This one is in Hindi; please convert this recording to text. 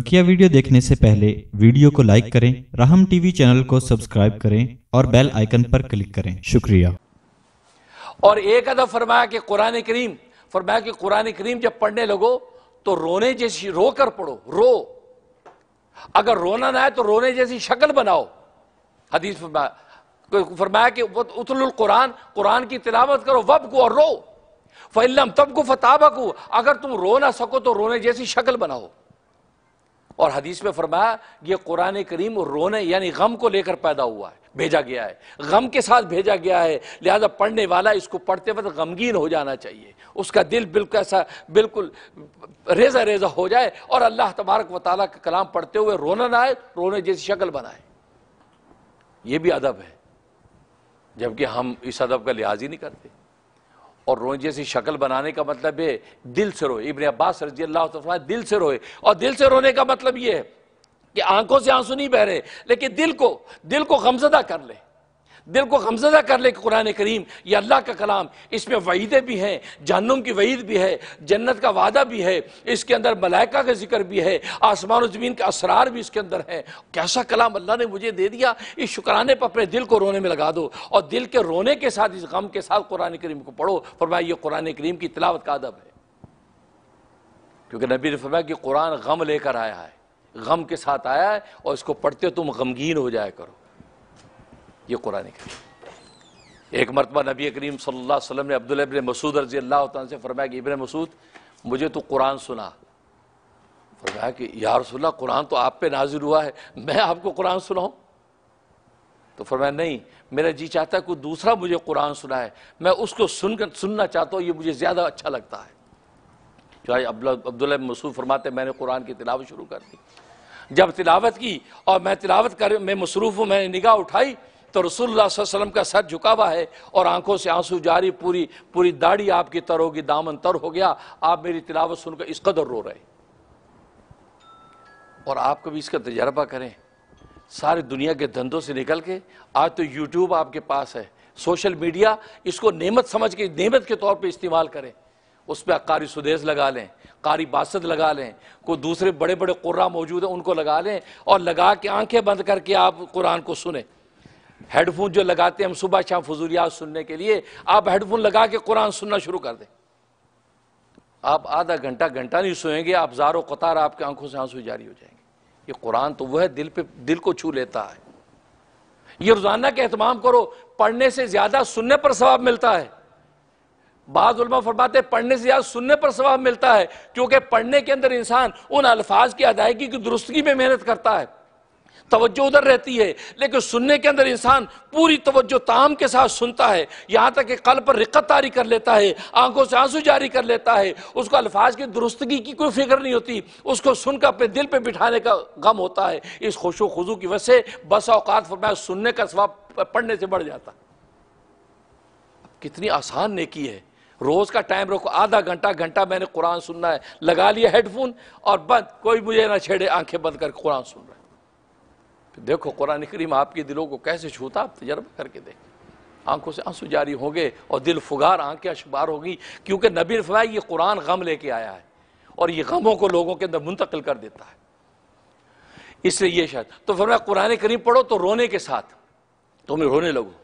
बकिया वीडियो देखने से पहले वीडियो को लाइक करें राहम टीवी चैनल को सब्सक्राइब करें और बेल आइकन पर क्लिक करें शुक्रिया और एक अदा फरमाया कि कुरान करीम फरमाया कि कुरान करीम जब पढ़ने लगो तो रोने जैसी रो कर पढ़ो रो अगर रोना ना है तो रोने जैसी शक्ल बनाओ हदीस फरमाया फरमाया कि उतलुल कुरान कुरान की तिलावत करो वब को और रो फैलम तब को फताबक अगर तुम रो ना सको तो रोने जैसी शक्ल बनाओ और हदीस में फरमाया ये कुरान करीम रोने यानी गम को लेकर पैदा हुआ है भेजा गया है गम के साथ भेजा गया है लिहाजा पढ़ने वाला इसको पढ़ते वक्त गमगीन हो जाना चाहिए उसका दिल बिल्कुल ऐसा बिल्कुल रेजा रेजा हो जाए और अल्लाह तबारक व ताली का कलाम पढ़ते हुए रोना ना आए रोने जैसी शक्ल बनाए ये भी अदब है जबकि हम इस अदब का लिहाज ही नहीं करते और रोए जैसी शक्ल बनाने का मतलब है दिल से रोए इबन अब्बास रजी अल्लाह दिल से रोए और दिल से रोने का मतलब ये है कि आंखों से आंसू नहीं बह रहे लेकिन दिल को दिल को गमजदा कर ले दिल को गमजदा कर ले कुरान करीम यह अल्लाह का कलाम इसमें वहीदे भी हैं जहनुम की वहीद भी है जन्नत का वादा भी है इसके अंदर मलाइका का जिक्र भी है आसमान ज़मीन के असरार भी इसके अंदर है कैसा कलाम अल्लाह ने मुझे दे दिया इस शुक्राने पर अपने दिल को रोने में लगा दो और दिल के रोने के साथ इस गम के साथ कुरान करीम को पढ़ो फरमाया ये कुरान करीम की तलावत का अदब है क्योंकि नबी ने फरमाया कि कुरान गम लेकर आया है गम के साथ आया है और इसको पढ़ते हो तुम गमगीन हो जाया करो ये कुरान करीम एक मरतबा नबी करीम सल्लल्लाहु अलैहि वसल्लम ने अब्दुल्ला इबन मसूद रजी अल्लाह तन से फरमाया कि इबन मसूद मुझे तो कुरान सुना फरमाया कि यार रसोल्ला कुरान तो आप पे नाजिल हुआ है मैं आपको कुरान सुनाऊँ तो फरमाया नहीं मेरा जी चाहता है कोई दूसरा मुझे कुरान सुना है मैं उसको सुनकर सुनना चाहता हूँ ये मुझे ज़्यादा अच्छा लगता है जो तो आज अब्दुल्ला मसूद फरमाते मैंने कुरान की तिलावत शुरू कर दी जब तिलावत की और मैं तिलावत कर मैं मसरूफ़ हूँ मैंने निगाह उठाई तो रसुल्ला वसलम का सर झुका हुआ है और आंखों से आंसू जारी पूरी पूरी दाढ़ी आपकी तर होगी दामन तर हो गया आप मेरी तिलावत सुनकर इस कदर रो रहे और आप कभी इसका तजर्बा करें सारी दुनिया के धंधों से निकल के आज तो यूट्यूब आपके पास है सोशल मीडिया इसको नेमत समझ के नेमत के तौर पे इस्तेमाल करें उस पर कारी सुदेश लगा लें कारी बासद लगा लें कोई दूसरे बड़े बड़े कुर्रा मौजूद हैं उनको लगा लें और लगा के आंखें बंद करके आप कुरान को सुने हेडफोन जो लगाते हैं हम सुबह शाम फजूलियात सुनने के लिए आप हेडफोन लगा के कुरान सुनना शुरू कर दें आप आधा घंटा घंटा नहीं सोएंगे आप जारो कतार आपके आंखों से आंसू जारी हो जाएंगे ये कुरान तो वह दिल पे दिल को छू लेता है ये रोजाना के अहतमाम करो पढ़ने से ज्यादा सुनने पर स्वाब मिलता है बाद फरमाते पढ़ने से ज्यादा सुनने पर स्वाब मिलता है क्योंकि पढ़ने के अंदर इंसान उन अल्फाज की अदायगी की दुरुस्तगी में मेहनत करता है तवज्जो उधर रहती है लेकिन सुनने के अंदर इंसान पूरी तवज्जो ताम के साथ सुनता है यहां तक कि कल पर रिक्कत तारी कर लेता है आंखों से आंसू जारी कर लेता है उसको अल्फाज की दुरुस्तगी की कोई फिक्र नहीं होती उसको सुनकर अपने दिल पर बिठाने का गम होता है इस खुशो खुजू की वजह से बस औकात फरमाया सुनने का स्वाब पढ़ने से बढ़ जाता कितनी आसान नेकी है रोज़ का टाइम रोको आधा घंटा घंटा मैंने कुरान सुनना है लगा लिया हेडफोन और बंद कोई मुझे ना छेड़े आंखें बंद कर कुरान सुन रहा है देखो कुरान करीम आपके दिलों को कैसे छूता आप तजर्बा करके देखें आंखों से आंसू जारी होंगे और दिल फुगार आंखें अशबार होगी क्योंकि नबी फरमाया ये कुरान गम लेके आया है और ये गमों को लोगों के अंदर मुंतकिल कर देता है इसलिए ये शायद तो फरमाया कुरान करीम पढ़ो तो रोने के साथ तुम्हें तो रोने लगो